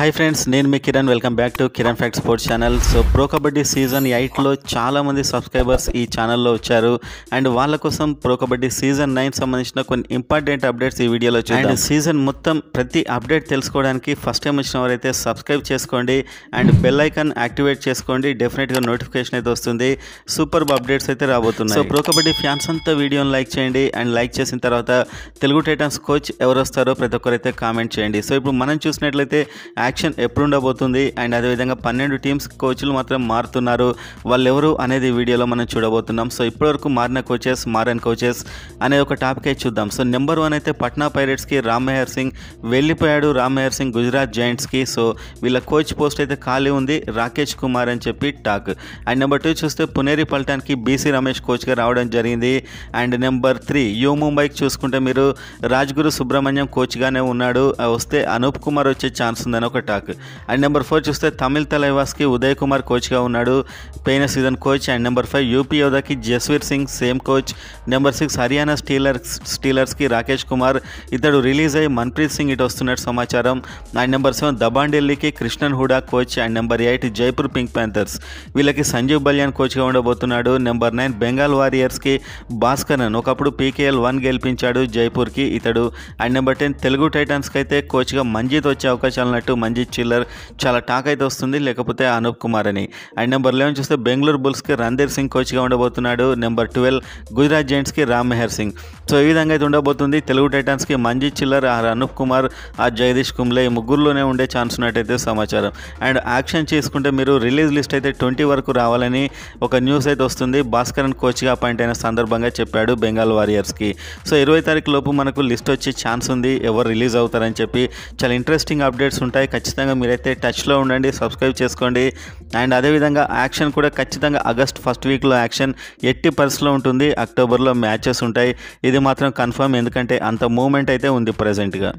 hi friends నేను మీ Kiran welcome back to Kiran fact sports channel so pro kabaddi season ఎయిట్లో చాలామంది సబ్స్క్రైబర్స్ ఈ ఛానల్లో వచ్చారు అండ్ వాళ్ళ కోసం ప్రో కబడ్డీ సీజన్ నైన్ సంబంధించిన కొన్ని ఇంపార్టెంట్ అప్డేట్స్ ఈ వీడియోలో చూడండి సీజన్ మొత్తం ప్రతి అప్డేట్ తెలుసుకోవడానికి ఫస్ట్ టైం వచ్చిన వారైతే సబ్స్క్రైబ్ చేసుకోండి అండ్ బెల్ ఐకాన్ యాక్టివేట్ చేసుకోండి డెఫినెట్గా నోటిఫికేషన్ అయితే వస్తుంది సూపర్ అప్డేట్స్ అయితే రాబోతున్నాయి సో ప్రో కబడ్డీ ఫ్యాన్స్ అంతా వీడియోని లైక్ చేయండి అండ్ లైక్ చేసిన తర్వాత తెలుగు టైటన్స్ కోచ్ ఎవరు వస్తారో ప్రతి ఒక్కరైతే కామెంట్ చేయండి సో ఇప్పుడు మనం చూసినట్లయితే యాక్షన్ ఎప్పుడు ఉండబోతుంది అండ్ అదేవిధంగా పన్నెండు టీమ్స్ కోచ్లు మాత్రం మారుతున్నారు వాళ్ళెవరు అనేది వీడియోలో మనం చూడబోతున్నాం సో ఇప్పటివరకు మారిన కోచెస్ మారని కోచెస్ అనే ఒక టాపిక్ అయితే చూద్దాం సో నెంబర్ వన్ అయితే పట్నా పైరెట్స్కి రామ్ మెహర్ సింగ్ వెళ్ళిపోయాడు రామ్ మెహర్ సింగ్ గుజరాత్ జాయింట్స్కి సో వీళ్ళ కోచ్ పోస్ట్ అయితే ఖాళీ ఉంది రాకేష్ కుమార్ అని చెప్పి టాక్ అండ్ నెంబర్ టూ చూస్తే పునేరి పల్టాన్కి బీసీ రమేష్ కోచ్గా రావడం జరిగింది అండ్ నెంబర్ త్రీ యూ ముంబైకి చూసుకుంటే మీరు రాజ్గురు సుబ్రహ్మణ్యం కోచ్గానే ఉన్నాడు వస్తే అనూప్ కుమార్ వచ్చే ఛాన్స్ ఉందని ఒక టాక్ అండ్ నెంబర్ ఫోర్ చూస్తే తమిళ్ తలైవాస్కి ఉదయ్ కుమార్ కోచ్గా ఉన్నాడు పోయిన season coach and number five UP యోధాకి Jasvir Singh same coach number six Haryana Steelers స్టీలర్స్కి రాకేష్ కుమార్ ఇతడు రిలీజ్ అయ్యి మన్ప్రీత్ సింగ్ ఇటు వస్తున్నట్టు సమాచారం and number seven Dabang Krishan Hooda coach and number eight Jaipur Pink Panthers వీళ్ళకి సంజీవ్ బల్యాన్ కోచ్గా ఉండబోతున్నాడు నెంబర్ నైన్ బెంగాల్ వారియర్స్కి భాస్కరన్ ఒకప్పుడు పీకేఎల్ వన్ గెలిపించాడు జైపూర్కి ఇతడు అండ్ నెంబర్ టెన్ తెలుగు టైటన్స్కి అయితే కోచ్గా మంజీత్ వచ్చే అవకాశాలు ఉన్నట్టు మంజీత్ చిల్లర్ చాలా టాక్ అయితే వస్తుంది లేకపోతే అనూప్ కుమార్ అని అండ్ నెంబర్ లెవెన్ చూస్తే బెంగళూరు బుల్స్కి రణధీర్ సింగ్ కోచ్గా ఉండబోతున్నాడు నెంబర్ ట్వెల్వ్ గుజరాత్ జైంట్స్కి రామ్ మెహర్ సింగ్ సో ఈ విధంగా అయితే ఉండబోతుంది తెలుగు టైటాన్స్కి మంజీత్ చిల్లర్ ఆర్ అనూప్ కుమార్ ఆ జగదీష్ కుమ్లే ఈ ముగ్గురులోనే ఉండే ఛాన్స్ ఉన్నట్టయితే సమాచారం అండ్ యాక్షన్ చేసుకుంటే మీరు రిలీజ్ లిస్ట్ అయితే ట్వంటీ వరకు రావాలని ఒక న్యూస్ అయితే వస్తుంది భాస్కరన్ కోచ్గా అపాయింట్ అయిన సందర్భంగా చెప్పాడు బెంగాల్ వారియర్స్కి సో ఇరవై తారీఖు లోపు మనకు లిస్ట్ వచ్చే ఛాన్స్ ఉంది ఎవరు రిలీజ్ అవుతారని చెప్పి చాలా ఇంట్రెస్టింగ్ అప్డేట్స్ ఉంటాయి ఖచ్చితంగా మీరైతే టచ్లో ఉండండి సబ్స్క్రైబ్ చేసుకోండి అండ్ అదేవిధంగా యాక్షన్ కూడా ఖచ్చితంగా ఆగస్ట్ ఫస్ట్ వీక్లో యాక్షన్ ఎట్టి పరిస్థితిలో ఉంటుంది అక్టోబర్లో మ్యాచెస్ ఉంటాయి ఇది మాత్రం కన్ఫర్మ్ ఎందుకంటే అంత మూమెంట్ అయితే ఉంది ప్రజెంట్గా